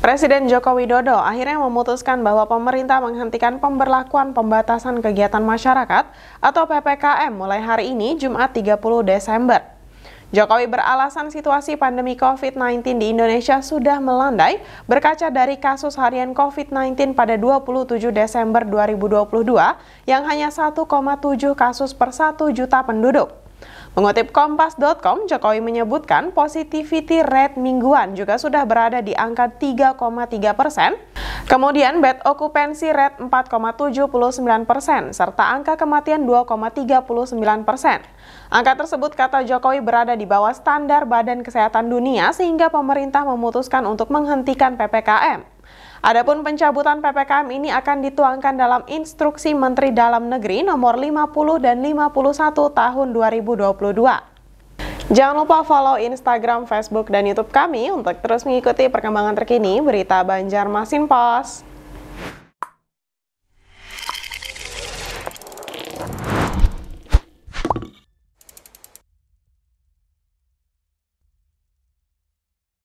Presiden Joko Widodo akhirnya memutuskan bahwa pemerintah menghentikan pemberlakuan pembatasan kegiatan masyarakat atau PPKM mulai hari ini Jumat 30 Desember. Jokowi beralasan situasi pandemi COVID-19 di Indonesia sudah melandai berkaca dari kasus harian COVID-19 pada 27 Desember 2022 yang hanya 1,7 kasus per 1 juta penduduk. Mengutip Kompas.com, Jokowi menyebutkan positivity rate mingguan juga sudah berada di angka 3,3 persen, kemudian bed occupancy rate 4,79 persen, serta angka kematian 2,39 persen. Angka tersebut kata Jokowi berada di bawah standar Badan Kesehatan Dunia sehingga pemerintah memutuskan untuk menghentikan PPKM. Adapun pencabutan PPKM ini akan dituangkan dalam instruksi Menteri Dalam Negeri nomor 50 dan 51 tahun 2022. Jangan lupa follow Instagram, Facebook, dan Youtube kami untuk terus mengikuti perkembangan terkini berita Banjarmasin Pos.